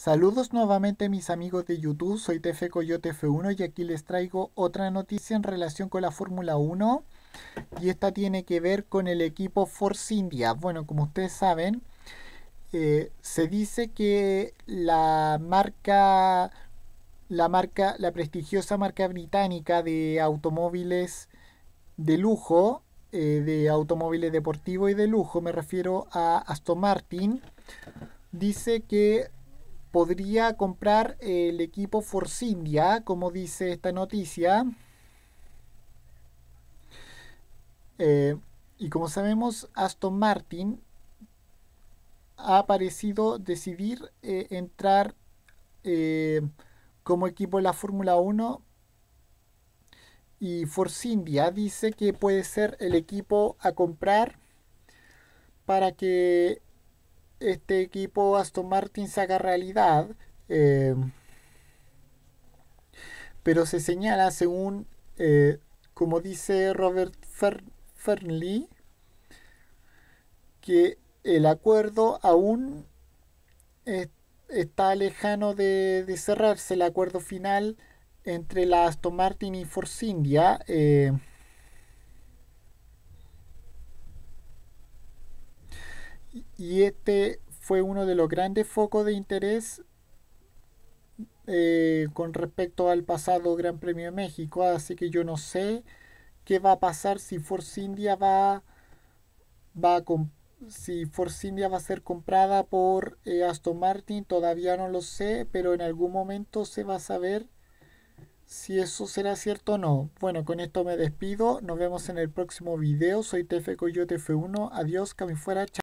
Saludos nuevamente mis amigos de YouTube, soy TF Coyote F1 y aquí les traigo otra noticia en relación con la Fórmula 1 y esta tiene que ver con el equipo Force India. Bueno, como ustedes saben, eh, se dice que la marca, la marca, la prestigiosa marca británica de automóviles de lujo, eh, de automóviles deportivos y de lujo, me refiero a Aston Martin, dice que podría comprar el equipo Force India, como dice esta noticia. Eh, y como sabemos, Aston Martin ha parecido decidir eh, entrar eh, como equipo de la Fórmula 1 y Force India dice que puede ser el equipo a comprar para que este equipo Aston Martin se haga realidad, eh, pero se señala, según, eh, como dice Robert Fernley, que el acuerdo aún está lejano de, cerrarse, el acuerdo final entre la Aston Martin y Force India. Eh, y este fue uno de los grandes focos de interés eh, con respecto al pasado Gran Premio de México, así que yo no sé qué va a pasar si Force India va, va a si Force India va a ser comprada por eh, Aston Martin, todavía no lo sé, pero en algún momento se va a saber si eso será cierto o no. Bueno, con esto me despido, nos vemos en el próximo video, soy TF Coyote F1, adiós, que me fuera,